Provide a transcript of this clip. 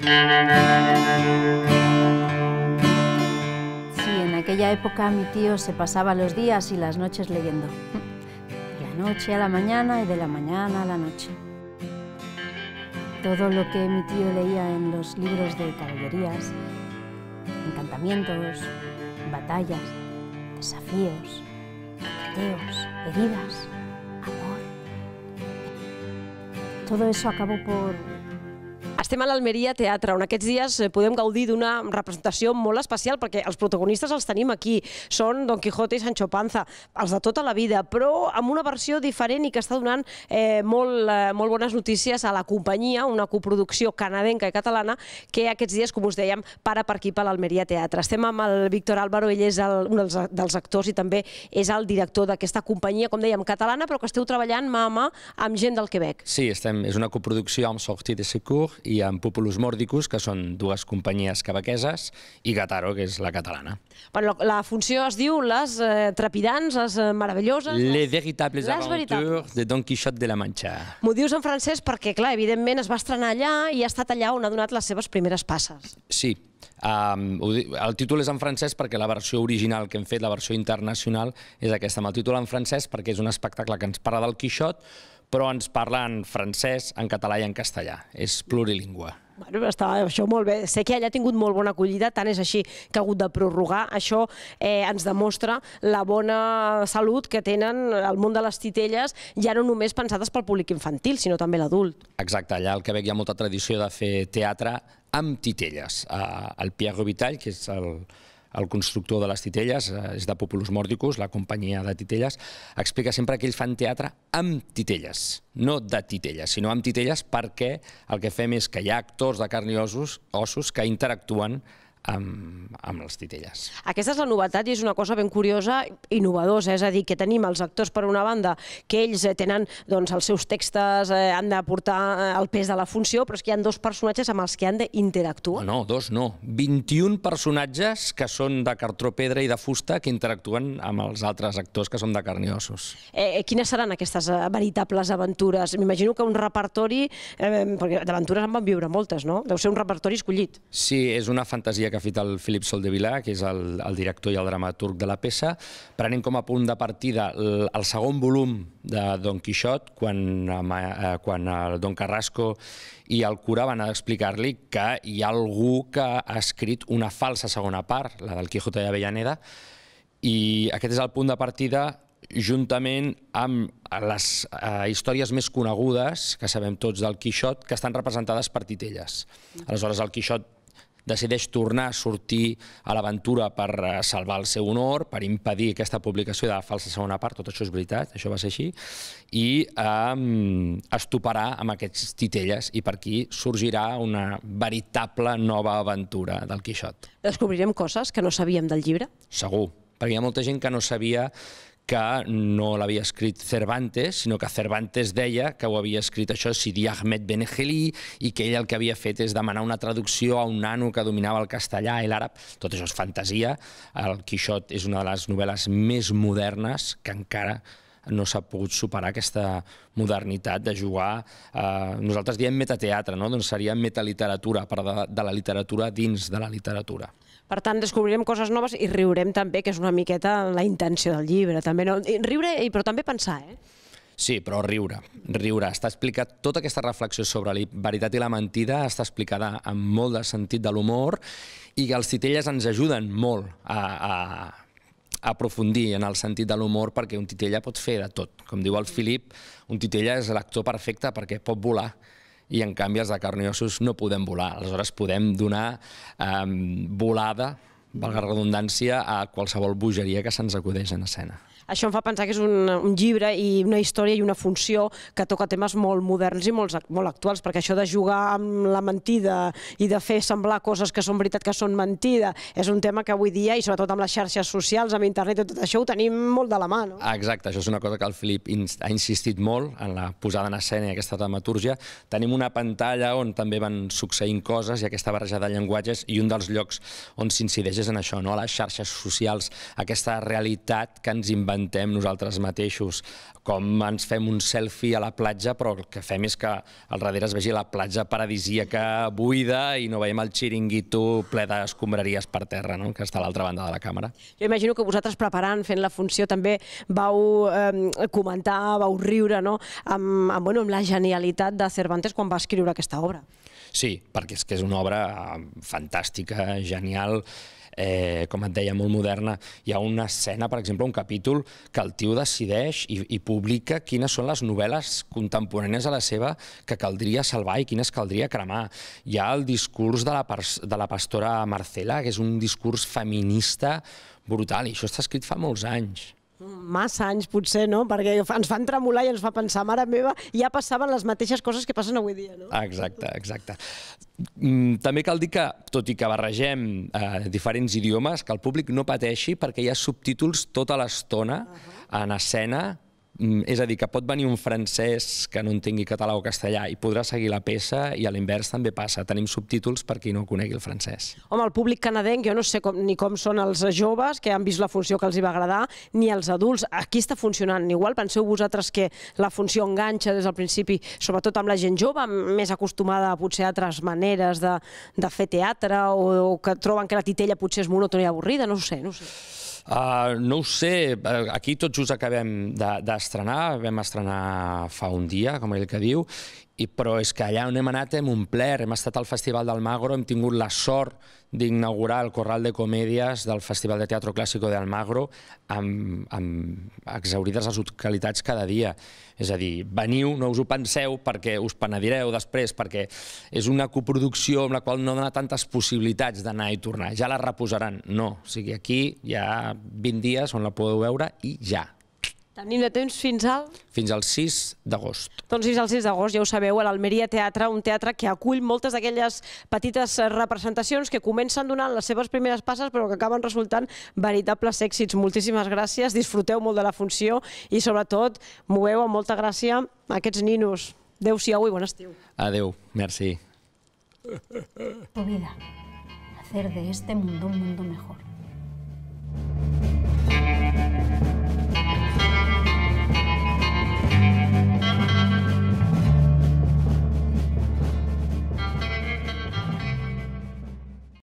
Si en aquella época mi tío se pasaba los días y las noches leyendo. De la noche a la mañana y de la mañana a la noche. Todo lo que mi tío leía en los libros de caballerías, encantamientos, batallas, desafíos, ateos, heridas, amor. Todo eso acabó por Estem a l'Almeria Teatre, on aquests dies eh, podem gaudir d'una representació molt especial, perquè els protagonistes els tenim aquí. Són Don Quijote i Sancho Panza, els de tota la vida, però amb una versió diferent i que està donant eh, molt, eh, molt bones notícies a la companyia, una coproducció canadenca i catalana, que aquests dies, com us dèiem, para per aquí per l'Almeria Teatre. Estem amb el Víctor Álvaro, ell és el, un dels, dels actors i també és el director d'aquesta companyia, com dèiem, catalana, però que esteu treballant mà a mà amb gent del Quebec. Sí, estem, és una coproducció amb Sorti de Secours i amb Populus Mordicus, que són dues companyies quebequeses, i Gataro, que és la catalana. Però la, la funció es diu Les eh, trepidants, les eh, meravelloses... Les, veritables les aventures de Don Quixot de la Mancha. M'ho dius en francès perquè, clar, evidentment es va estrenar allà i ha estat allà on ha donat les seves primeres passes. Sí, Um, el títol és en francès perquè la versió original que hem fet, la versió internacional, és aquesta, amb el títol en francès perquè és un espectacle que ens parla del Quixot, però ens parla en francès, en català i en castellà. És plurilingüe. Bueno, està això molt bé. Sé que allà ha tingut molt bona acollida, tant és així que ha hagut de prorrogar. Això eh, ens demostra la bona salut que tenen el món de les titelles, ja no només pensades pel públic infantil, sinó també l'adult. Exacte, allà al Quebec hi ha molta tradició de fer teatre amb titelles. Eh, el Pierre Robitaille, que és el, el constructor de les titelles, eh, és de Populus Mordicus, la companyia de titelles, explica sempre que ells fan teatre amb titelles, no de titelles, sinó amb titelles perquè el que fem és que hi ha actors de carn i ossos, ossos que interactuen amb, amb les titelles. Aquesta és la novetat i és una cosa ben curiosa, innovadora, eh? és a dir, que tenim els actors per una banda, que ells eh, tenen doncs, els seus textos, eh, han de portar eh, el pes de la funció, però és que hi ha dos personatges amb els que han d'interactuar. No, no, dos no. 21 personatges que són de cartró, pedra i de fusta que interactuen amb els altres actors que són de carn i ossos. Eh, eh quines seran aquestes veritables aventures? M'imagino que un repertori, eh, perquè d'aventures en van viure moltes, no? Deu ser un repertori escollit. Sí, és una fantasia que ha fet el Philip Soldevila, que és el, el director i el dramaturg de la peça, prenent com a punt de partida el, el segon volum de Don Quixot, quan, eh, quan el Don Carrasco i el cura van explicar-li que hi ha algú que ha escrit una falsa segona part, la del Quijote de Avellaneda, i aquest és el punt de partida juntament amb les eh, històries més conegudes, que sabem tots del Quixot, que estan representades per titelles. Mm. Aleshores, el Quixot decideix tornar a sortir a l'aventura per eh, salvar el seu honor, per impedir aquesta publicació de la falsa segona part, tot això és veritat, això va ser així, i um, es toparà amb aquests titelles i per aquí sorgirà una veritable nova aventura del Quixot. Descobrirem coses que no sabíem del llibre? Segur, perquè hi ha molta gent que no sabia que no l'havia escrit Cervantes, sinó que Cervantes deia que ho havia escrit això Sidi Ahmed Benegeli i que ell el que havia fet és demanar una traducció a un nano que dominava el castellà i l'àrab. Tot això és fantasia. El Quixot és una de les novel·les més modernes que encara no s'ha pogut superar aquesta modernitat de jugar, eh, nosaltres diem metateatre, no? doncs seria metaliteratura, per de, la literatura dins de la literatura. Per tant, descobrirem coses noves i riurem també, que és una miqueta la intenció del llibre. També, no? Riure, però també pensar, eh? Sí, però riure, riure. Està explicat, tota aquesta reflexió sobre la veritat i la mentida està explicada amb molt de sentit de l'humor i que els titelles ens ajuden molt a, a aprofundir en el sentit de l'humor perquè un titella pot fer de tot. Com diu el Filip, un titella és l'actor perfecte perquè pot volar i en canvi els de ossos no podem volar. Aleshores podem donar ehm, volada, valga redundància, a qualsevol bogeria que se'ns acudeix en escena. Això em fa pensar que és un, un llibre i una història i una funció que toca temes molt moderns i molt, molt actuals, perquè això de jugar amb la mentida i de fer semblar coses que són veritat que són mentida és un tema que avui dia, i sobretot amb les xarxes socials, amb internet i tot això, ho tenim molt de la mà. No? Exacte, això és una cosa que el Filip ha insistit molt en la posada en escena i aquesta dramatúrgia. Tenim una pantalla on també van succeint coses i aquesta barreja de llenguatges i un dels llocs on s'incideix és en això, no? a les xarxes socials, aquesta realitat que ens inventem inventem nosaltres mateixos, com ens fem un selfie a la platja, però el que fem és que al darrere es vegi la platja paradisíaca buida i no veiem el xiringuito ple d'escombraries per terra, no? que està a l'altra banda de la càmera. Jo imagino que vosaltres preparant, fent la funció, també vau eh, comentar, vau riure no? amb, amb, bueno, amb la genialitat de Cervantes quan va escriure aquesta obra. Sí, perquè és que és una obra fantàstica, genial, eh, com et deia, molt moderna. Hi ha una escena, per exemple, un capítol que el tio decideix i, i publica quines són les novel·les contemporànies a la seva que caldria salvar i quines caldria cremar. Hi ha el discurs de la, de la pastora Marcela, que és un discurs feminista brutal, i això està escrit fa molts anys massa anys potser, no? Perquè ens fan tremolar i ens fa pensar, mare meva, ja passaven les mateixes coses que passen avui dia, no? Exacte, exacte. Mm, també cal dir que, tot i que barregem eh, diferents idiomes, que el públic no pateixi perquè hi ha subtítols tota l'estona uh -huh. en escena, Mm, és a dir, que pot venir un francès que no entengui català o castellà i podrà seguir la peça i a l'invers també passa. Tenim subtítols per qui no conegui el francès. Home, el públic canadenc, jo no sé com, ni com són els joves que han vist la funció que els hi va agradar, ni els adults. Aquí està funcionant igual. Penseu vosaltres que la funció enganxa des del principi, sobretot amb la gent jove, més acostumada potser a altres maneres de, de fer teatre o, o que troben que la titella potser és monòtona i avorrida, no ho sé, no ho sé. Uh, no ho sé, uh, aquí tot just acabem d'estrenar, vam estrenar fa un dia, com ell que diu, i, però és que allà on hem anat hem omplert, hem estat al Festival del Magro, hem tingut la sort d'inaugurar el Corral de Comèdies del Festival de Teatro Clàssico del Magro amb, amb exaurides les localitats cada dia. És a dir, veniu, no us ho penseu perquè us penedireu després, perquè és una coproducció amb la qual no dona tantes possibilitats d'anar i tornar. Ja la reposaran. No, o sigui, aquí hi ha 20 dies on la podeu veure i ja. Tenim de temps fins al... Fins al 6 d'agost. Doncs fins al 6 d'agost, ja ho sabeu, a l'Almeria Teatre, un teatre que acull moltes d'aquelles petites representacions que comencen donant les seves primeres passes però que acaben resultant veritables èxits. Moltíssimes gràcies, disfruteu molt de la funció i sobretot moveu amb molta gràcia aquests ninos. Adéu-siau i bon estiu. Adéu, merci. Tu vida, hacer de este mundo un mundo mejor.